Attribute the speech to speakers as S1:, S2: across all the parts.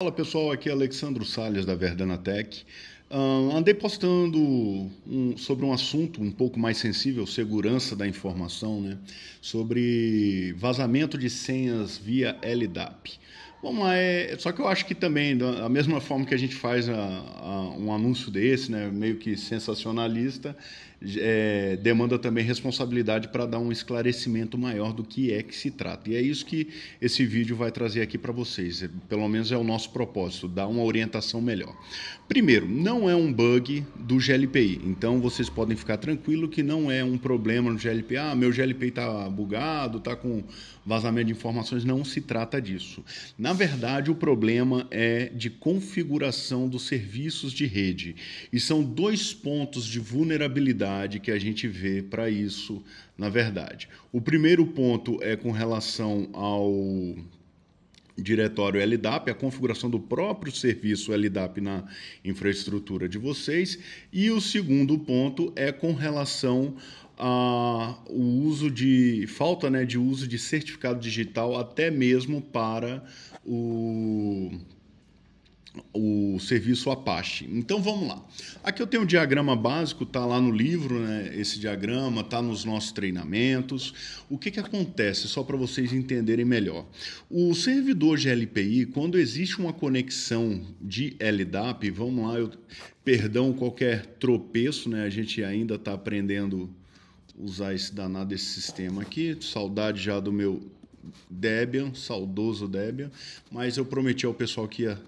S1: Fala pessoal, aqui é Alexandro Salles da Verdana Tech. Uh, andei postando um, sobre um assunto um pouco mais sensível, segurança da informação, né? sobre vazamento de senhas via LDAP. Bom, é, só que eu acho que também, da mesma forma que a gente faz a, a, um anúncio desse, né, meio que sensacionalista, é, demanda também responsabilidade para dar um esclarecimento maior do que é que se trata. E é isso que esse vídeo vai trazer aqui para vocês. É, pelo menos é o nosso propósito, dar uma orientação melhor. Primeiro, não é um bug do GLPI. Então vocês podem ficar tranquilo que não é um problema no GLPI. Ah, meu GLPI está bugado, está com vazamento de informações. Não se trata disso. Na verdade, o problema é de configuração dos serviços de rede. E são dois pontos de vulnerabilidade oportunidade que a gente vê para isso, na verdade. O primeiro ponto é com relação ao diretório LDAP, a configuração do próprio serviço LDAP na infraestrutura de vocês. E o segundo ponto é com relação a, o uso de falta né, de uso de certificado digital até mesmo para o o serviço Apache. Então vamos lá. Aqui eu tenho um diagrama básico, tá lá no livro, né? Esse diagrama tá nos nossos treinamentos. O que que acontece, só para vocês entenderem melhor. O servidor GLPI, quando existe uma conexão de LDAP, vamos lá, eu perdão qualquer tropeço, né? A gente ainda está aprendendo usar esse danado esse sistema aqui. Saudade já do meu Debian, saudoso Debian, mas eu prometi ao pessoal que ia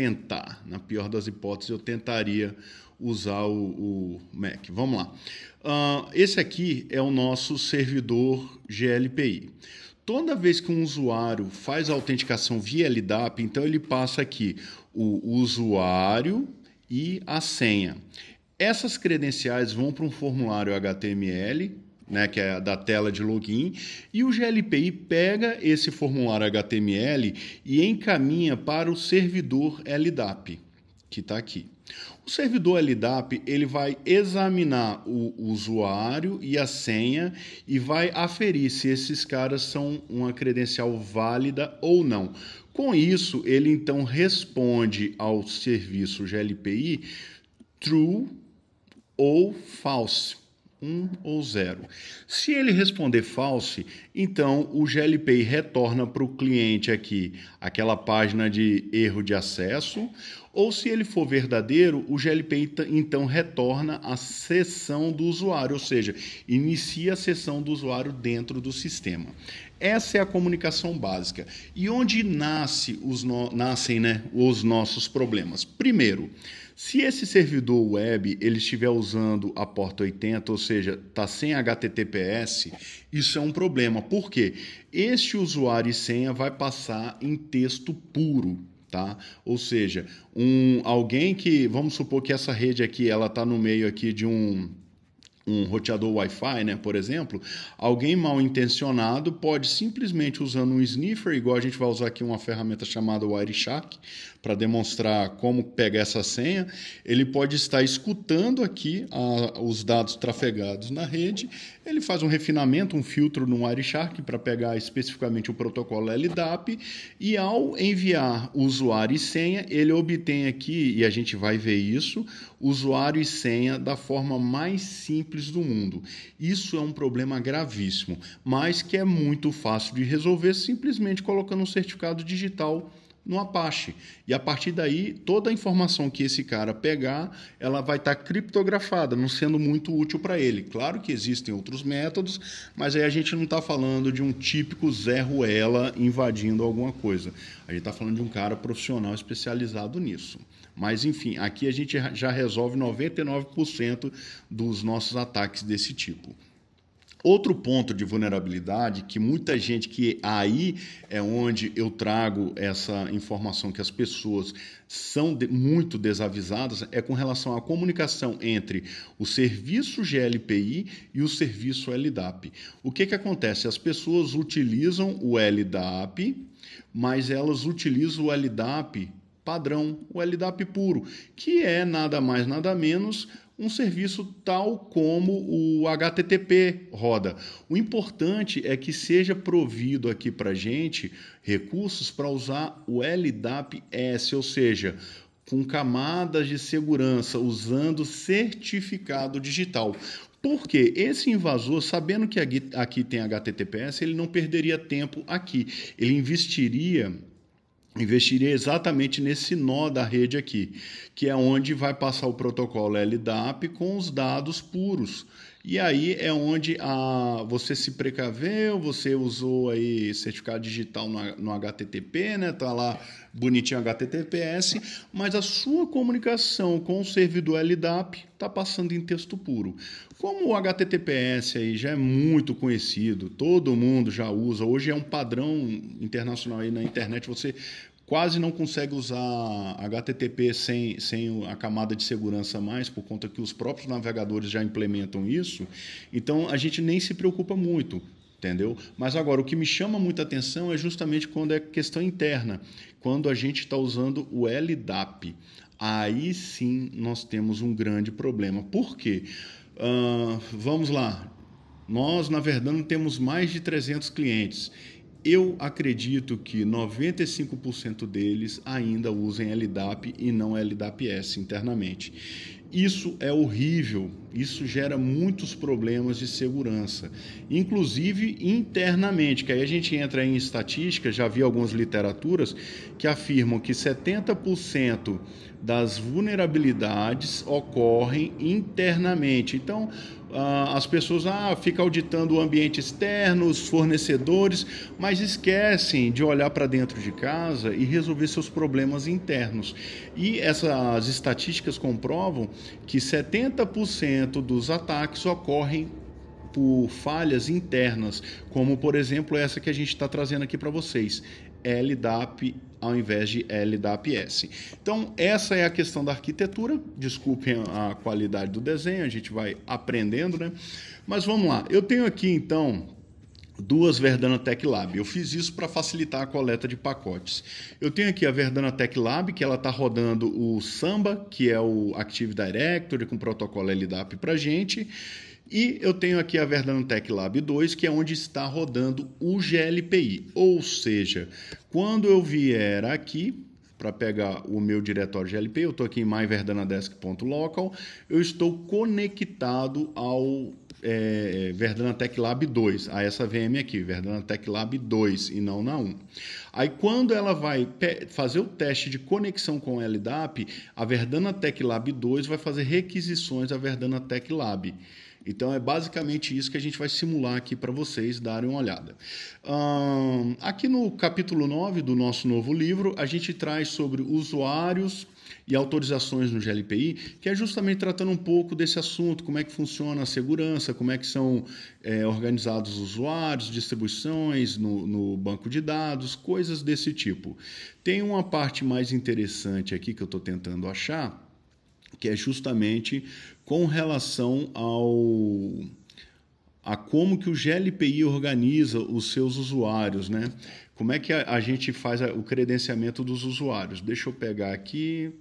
S1: tentar. Na pior das hipóteses, eu tentaria usar o, o Mac. Vamos lá. Uh, esse aqui é o nosso servidor GLPI. Toda vez que um usuário faz a autenticação via LDAP, então ele passa aqui o usuário e a senha. Essas credenciais vão para um formulário HTML né, que é da tela de login, e o GLPI pega esse formulário HTML e encaminha para o servidor LDAP, que está aqui. O servidor LDAP ele vai examinar o usuário e a senha e vai aferir se esses caras são uma credencial válida ou não. Com isso, ele então responde ao serviço GLPI true ou false um ou zero. Se ele responder false, então o GLPI retorna para o cliente aqui aquela página de erro de acesso, ou se ele for verdadeiro, o GLPI então retorna a sessão do usuário, ou seja, inicia a sessão do usuário dentro do sistema. Essa é a comunicação básica. E onde nasce os no... nascem né, os nossos problemas? Primeiro, se esse servidor web ele estiver usando a porta 80, ou seja, está sem HTTPS, isso é um problema. Por quê? Este usuário e senha vai passar em texto puro. Tá? Ou seja, um, alguém que, vamos supor que essa rede aqui ela está no meio aqui de um um roteador Wi-Fi, né, por exemplo, alguém mal intencionado pode simplesmente usando um sniffer, igual a gente vai usar aqui uma ferramenta chamada Wireshark para demonstrar como pegar essa senha, ele pode estar escutando aqui a, ah, os dados trafegados na rede ele faz um refinamento, um filtro no Wireshark para pegar especificamente o protocolo LDAP e ao enviar usuário e senha, ele obtém aqui, e a gente vai ver isso, usuário e senha da forma mais simples do mundo. Isso é um problema gravíssimo, mas que é muito fácil de resolver simplesmente colocando um certificado digital no Apache. E a partir daí, toda a informação que esse cara pegar, ela vai estar tá criptografada, não sendo muito útil para ele. Claro que existem outros métodos, mas aí a gente não está falando de um típico Zé Ruela invadindo alguma coisa. A gente está falando de um cara profissional especializado nisso. Mas enfim, aqui a gente já resolve 99% dos nossos ataques desse tipo. Outro ponto de vulnerabilidade que muita gente que aí é onde eu trago essa informação que as pessoas são de, muito desavisadas é com relação à comunicação entre o serviço GLPI e o serviço LDAP. O que, que acontece? As pessoas utilizam o LDAP, mas elas utilizam o LDAP padrão, o LDAP puro, que é nada mais nada menos um serviço tal como o HTTP roda. O importante é que seja provido aqui para gente recursos para usar o LDAP-S, ou seja, com camadas de segurança, usando certificado digital. Porque esse invasor, sabendo que aqui tem HTTPS, ele não perderia tempo aqui. Ele investiria investiria exatamente nesse nó da rede aqui, que é onde vai passar o protocolo LDAP com os dados puros e aí é onde a, você se precaveu, você usou aí certificado digital no, no HTTP, né? Tá lá bonitinho HTTPS, mas a sua comunicação com o servidor LDAP está passando em texto puro. Como o HTTPS aí já é muito conhecido, todo mundo já usa, hoje é um padrão internacional aí na internet, você quase não consegue usar HTTP sem, sem a camada de segurança mais, por conta que os próprios navegadores já implementam isso, então a gente nem se preocupa muito. Entendeu? Mas agora, o que me chama muita atenção é justamente quando é questão interna, quando a gente está usando o LDAP. Aí sim nós temos um grande problema. Por quê? Uh, vamos lá. Nós, na verdade, temos mais de 300 clientes eu acredito que 95% deles ainda usem LDAP e não LDAP-S internamente. Isso é horrível isso gera muitos problemas de segurança, inclusive internamente, que aí a gente entra em estatísticas, já vi algumas literaturas que afirmam que 70% das vulnerabilidades ocorrem internamente. Então, ah, as pessoas ah, ficam auditando o ambiente externo, os fornecedores, mas esquecem de olhar para dentro de casa e resolver seus problemas internos. E essas estatísticas comprovam que 70% dos ataques ocorrem por falhas internas, como por exemplo essa que a gente está trazendo aqui para vocês, LDAP ao invés de LDAPS. Então, essa é a questão da arquitetura. Desculpem a qualidade do desenho, a gente vai aprendendo, né? Mas vamos lá. Eu tenho aqui então duas Verdana Tech Lab. Eu fiz isso para facilitar a coleta de pacotes. Eu tenho aqui a Verdana Tech Lab, que ela está rodando o Samba, que é o Active Directory com protocolo LDAP para gente. E eu tenho aqui a Verdana Tech Lab 2, que é onde está rodando o GLPI. Ou seja, quando eu vier aqui para pegar o meu diretório GLPI, eu estou aqui em myverdanadesk.local, eu estou conectado ao é, Verdana Tech Lab 2, a ah, essa VM aqui, Verdana Tech Lab 2 e não na 1. Aí quando ela vai fazer o teste de conexão com o LDAP, a Verdana Tech Lab 2 vai fazer requisições da Verdana Tech Lab. Então é basicamente isso que a gente vai simular aqui para vocês darem uma olhada. Um, aqui no capítulo 9 do nosso novo livro, a gente traz sobre usuários e autorizações no GLPI, que é justamente tratando um pouco desse assunto, como é que funciona a segurança, como é que são é, organizados os usuários, distribuições no, no banco de dados, coisas desse tipo. Tem uma parte mais interessante aqui que eu estou tentando achar, que é justamente com relação ao a como que o GLPI organiza os seus usuários, né? Como é que a, a gente faz a, o credenciamento dos usuários? Deixa eu pegar aqui,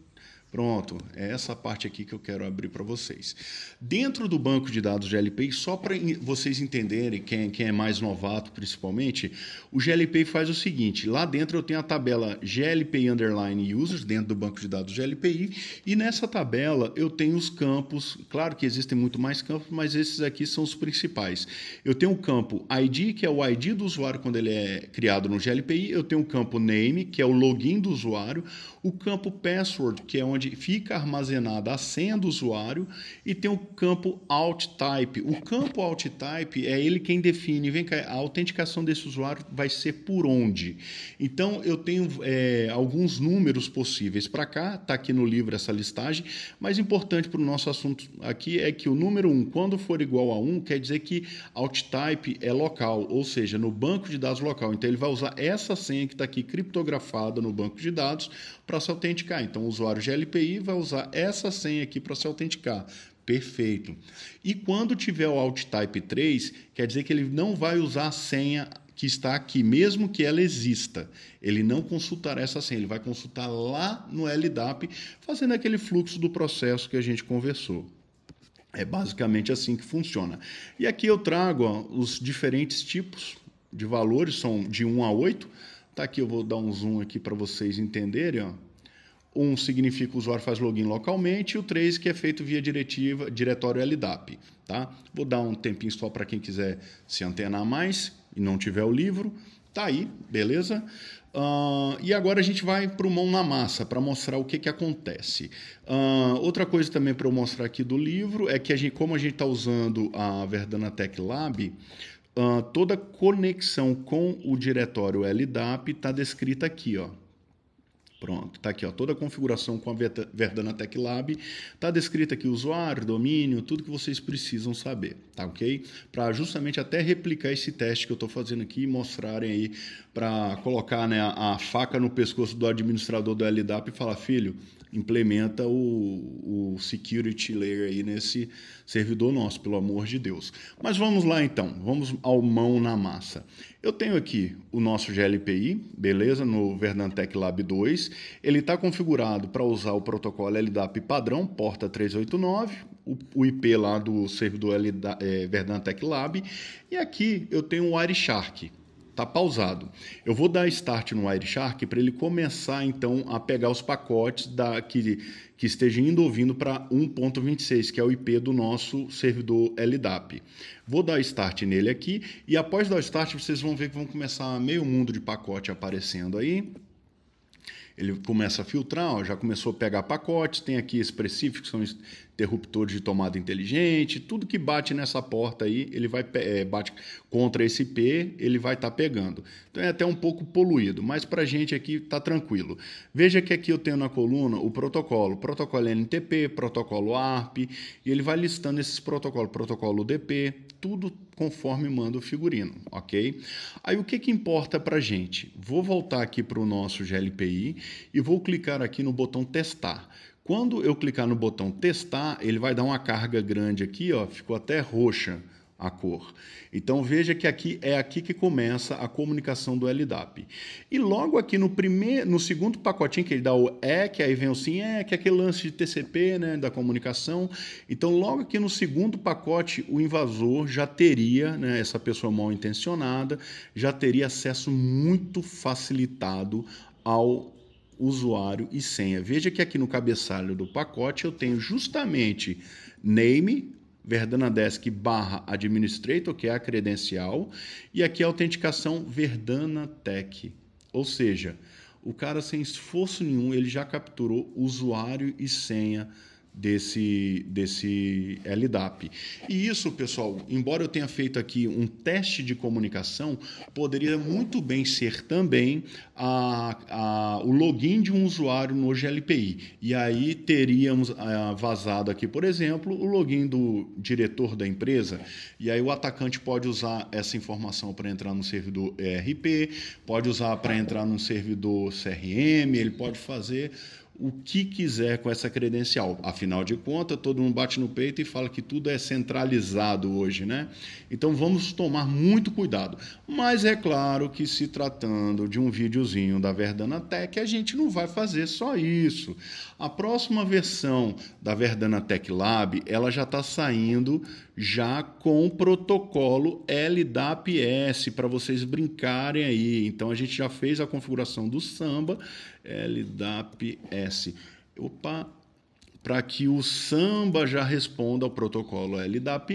S1: Pronto, é essa parte aqui que eu quero abrir para vocês. Dentro do banco de dados GLPI, só para vocês entenderem, quem, quem é mais novato principalmente, o GLPI faz o seguinte: lá dentro eu tenho a tabela GLP Underline Users, dentro do banco de dados GLPI, e nessa tabela eu tenho os campos, claro que existem muito mais campos, mas esses aqui são os principais. Eu tenho o campo ID, que é o ID do usuário quando ele é criado no GLPI, eu tenho o campo Name, que é o login do usuário, o campo Password, que é onde onde fica armazenada a senha do usuário e tem o campo alt type. O campo alt type é ele quem define, vem cá, a autenticação desse usuário vai ser por onde. Então eu tenho é, alguns números possíveis para cá, está aqui no livro essa listagem, mas importante para o nosso assunto aqui é que o número 1, quando for igual a 1, quer dizer que alt type é local, ou seja, no banco de dados local. Então ele vai usar essa senha que está aqui criptografada no banco de dados para se autenticar. Então o usuário GL LPI vai usar essa senha aqui para se autenticar. Perfeito. E quando tiver o alt type 3, quer dizer que ele não vai usar a senha que está aqui, mesmo que ela exista. Ele não consultará essa senha, ele vai consultar lá no LDAP, fazendo aquele fluxo do processo que a gente conversou. É basicamente assim que funciona. E aqui eu trago ó, os diferentes tipos de valores, são de 1 a 8. Tá aqui, eu vou dar um zoom aqui para vocês entenderem. Ó. Um significa que o usuário faz login localmente e o três que é feito via diretiva, diretório LDAP. Tá? Vou dar um tempinho só para quem quiser se antenar mais e não tiver o livro. Tá aí, beleza? Uh, e agora a gente vai para o mão na massa para mostrar o que, que acontece. Uh, outra coisa também para eu mostrar aqui do livro é que a gente, como a gente está usando a Verdana Tech Lab, uh, toda conexão com o diretório LDAP está descrita aqui, ó. Pronto, tá aqui, ó, toda a configuração com a Verdana Tech Lab, tá descrita aqui usuário, domínio, tudo que vocês precisam saber, tá OK? Para justamente até replicar esse teste que eu estou fazendo aqui e mostrarem aí para colocar, né, a, a faca no pescoço do administrador do LDAP e falar, filho, implementa o, o security layer aí nesse servidor nosso, pelo amor de Deus. Mas vamos lá então, vamos ao mão na massa. Eu tenho aqui o nosso GLPI, beleza, no Verdantec Lab 2. Ele está configurado para usar o protocolo LDAP padrão, porta 389, o, IP lá do servidor LDAP, é, Verdantec Lab. E aqui eu tenho o Wireshark está pausado. Eu vou dar start no Wireshark para ele começar então a pegar os pacotes da, que, que esteja indo ouvindo para 1.26, que é o IP do nosso servidor LDAP. Vou dar start nele aqui e após dar start vocês vão ver que vão começar meio mundo de pacote aparecendo aí. Ele começa a filtrar, ó, já começou a pegar pacotes, tem aqui específicos que são interruptores de tomada inteligente, tudo que bate nessa porta aí, ele vai é, bate contra esse p, ele vai estar tá pegando. Então é até um pouco poluído, mas para a gente aqui está tranquilo. Veja que aqui eu tenho na coluna o protocolo, protocolo NTP, protocolo ARP, e ele vai listando esses protocolos, protocolo DP, tudo conforme manda o figurino, ok? Aí o que, que importa para gente? Vou voltar aqui para o nosso GLPI e vou clicar aqui no botão testar. Quando eu clicar no botão testar, ele vai dar uma carga grande aqui, ó, ficou até roxa a cor. Então veja que aqui é aqui que começa a comunicação do LDAP. E logo aqui no primeiro, no segundo pacotinho que ele dá o é, que aí vem o sim é, que é aquele lance de TCP, né, da comunicação. Então logo aqui no segundo pacote o invasor já teria, né, essa pessoa mal intencionada, já teria acesso muito facilitado ao usuário e senha. Veja que aqui no cabeçalho do pacote eu tenho justamente name, verdanadesk barra Administrator, que é a credencial, e aqui é a autenticação Verdana Tech. Ou seja, o cara sem esforço nenhum, ele já capturou usuário e senha desse, desse LDAP. E isso, pessoal, embora eu tenha feito aqui um teste de comunicação, poderia muito bem ser também a, a, o login de um usuário no GLPI. E aí teríamos a, ah, vazado aqui, por exemplo, o login do diretor da empresa. E aí o atacante pode usar essa informação para entrar no servidor ERP, pode usar para entrar no servidor CRM, ele pode fazer o que quiser com essa credencial. Afinal de contas, todo mundo bate no peito e fala que tudo é centralizado hoje, né? Então vamos tomar muito cuidado. Mas é claro que se tratando de um videozinho da Verdana Tech, a gente não vai fazer só isso. A próxima versão da Verdana Tech Lab, ela já está saindo já com o protocolo LDAPS para vocês brincarem aí. Então a gente já fez a configuração do Samba LDAPS Opa, para que o samba já responda ao protocolo ldap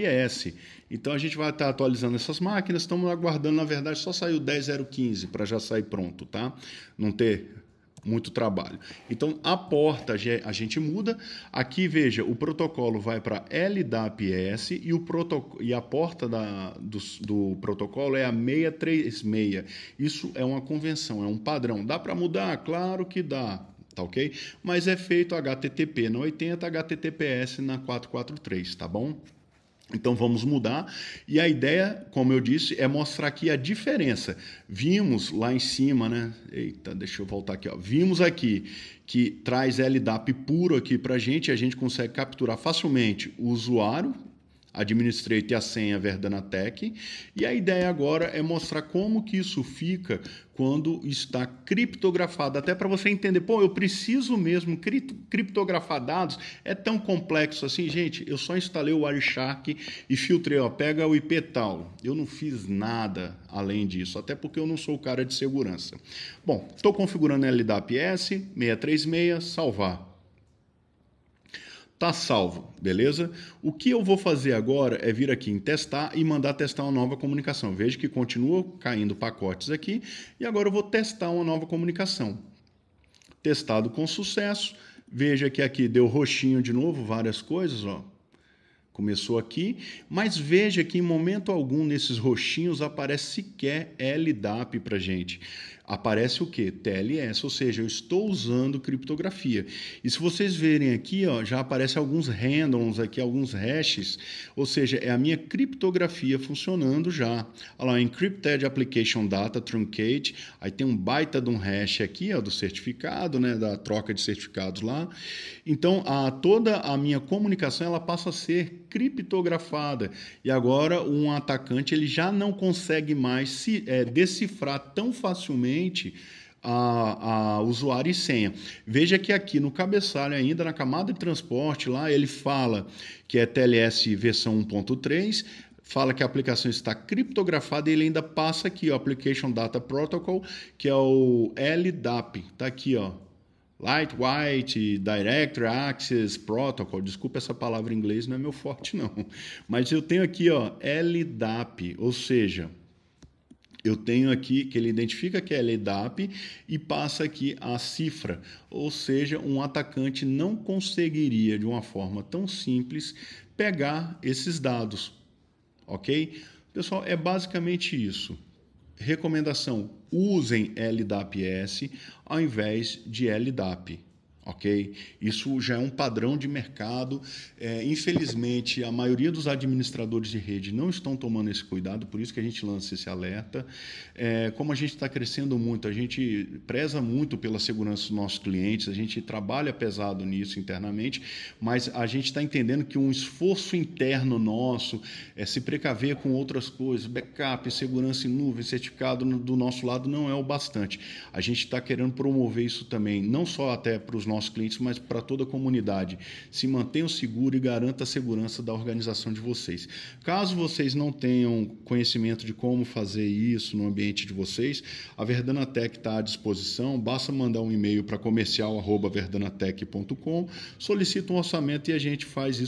S1: Então a gente vai estar tá atualizando essas máquinas, estamos aguardando, na verdade, só sair o 10015 para já sair pronto, tá? Não ter muito trabalho. Então a porta é, a gente muda. Aqui veja, o protocolo vai para ldap e, o protocolo, e a porta da, do, do protocolo é a 636. Isso é uma convenção, é um padrão. Dá para mudar? Claro que dá tá ok? Mas é feito HTTP na 80, HTTPS na 443, tá bom? Então vamos mudar. E a ideia, como eu disse, é mostrar aqui a diferença. Vimos lá em cima, né? Eita, deixa eu voltar aqui. Ó. Vimos aqui que traz LDAP puro aqui para a gente. A gente consegue capturar facilmente o usuário, Administrei e a senha Verdanatec. E a ideia agora é mostrar como que isso fica quando está criptografado, até para você entender, pô, eu preciso mesmo criptografar dados, é tão complexo assim, gente, eu só instalei o Wireshark e filtrei, ó, pega o IP tal. Eu não fiz nada além disso, até porque eu não sou o cara de segurança. Bom, estou configurando LDAPS 636, salvar tá salvo, beleza? O que eu vou fazer agora é vir aqui em testar e mandar testar uma nova comunicação. Veja que continua caindo pacotes aqui e agora eu vou testar uma nova comunicação. Testado com sucesso. Veja que aqui deu roxinho de novo, várias coisas, ó. Começou aqui, mas veja que em momento algum nesses roxinhos aparece sequer LDAP para gente aparece o que? TLS, ou seja, eu estou usando criptografia. E se vocês verem aqui, ó, já aparece alguns randoms aqui, alguns hashes, ou seja, é a minha criptografia funcionando já. Olha lá, Encrypted Application Data Truncate, aí tem um baita de um hash aqui, ó, do certificado, né, da troca de certificados lá. Então, a, toda a minha comunicação, ela passa a ser criptografada. E agora, um atacante, ele já não consegue mais se, é, decifrar tão facilmente a, a, usuário e senha. Veja que aqui no cabeçalho ainda, na camada de transporte, lá ele fala que é TLS versão 1.3, fala que a aplicação está criptografada e ele ainda passa aqui, o Application Data Protocol, que é o LDAP, tá aqui, ó. Light, White, Directory Access Protocol, desculpa essa palavra em inglês, não é meu forte não. Mas eu tenho aqui, ó, LDAP, ou seja, eu tenho aqui que ele identifica que é LDAP e passa aqui a cifra, ou seja, um atacante não conseguiria de uma forma tão simples pegar esses dados, ok? Pessoal, é basicamente isso. Recomendação: usem LDAPS ao invés de LDAP ok? Isso já é um padrão de mercado. É, infelizmente, a maioria dos administradores de rede não estão tomando esse cuidado, por isso que a gente lança esse alerta. É, como a gente está crescendo muito, a gente preza muito pela segurança dos nossos clientes, a gente trabalha pesado nisso internamente, mas a gente está entendendo que um esforço interno nosso é se precaver com outras coisas, backup, segurança em nuvem, certificado do nosso lado não é o bastante. A gente está querendo promover isso também, não só até para os nossos clientes, mas para toda a comunidade. Se mantenham seguro e garanta a segurança da organização de vocês. Caso vocês não tenham conhecimento de como fazer isso no ambiente de vocês, a Verdana Tech está à disposição. Basta mandar um e-mail para comercial@verdanatech.com, solicita um orçamento e a gente faz isso